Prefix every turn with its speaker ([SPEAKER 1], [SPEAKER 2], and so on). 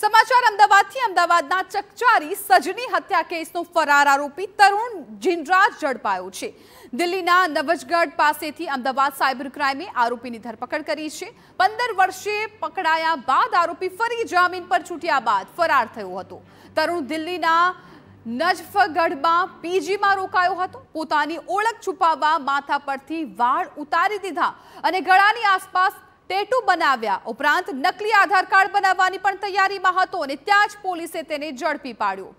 [SPEAKER 1] સમાચાર અમદાવાદથી અમદાવાદના ચકચારી સજની હત્યા કેસનો ફરાર આરોપી તરુણ જીનરાજ ઝડપાયો છે દિલ્હીના નવજગઢ પાસેથી અમદાવાદ સાયબર ક્રાઇમે આરોપીની ધરપકડ કરી છે પંદર વર્ષે પકડાયા બાદ આરોપી ફરી જામીન પર છૂટ્યા બાદ ફરાર થયો હતો તરુણ દિલ્હીના નજફગઢમાં પીજીમાં રોકાયો હતો પોતાની ઓળખ છુપાવવા માથા પરથી વાળ ઉતારી દીધા અને ગળાની આસપાસ ટેટુ બનાવ્યા ઉપરાંત નકલી આધાર કાર્ડ બનાવવાની પણ તૈયારીમાં હતો અને ત્યાં જ પોલીસે તેને ઝડપી પાડ્યું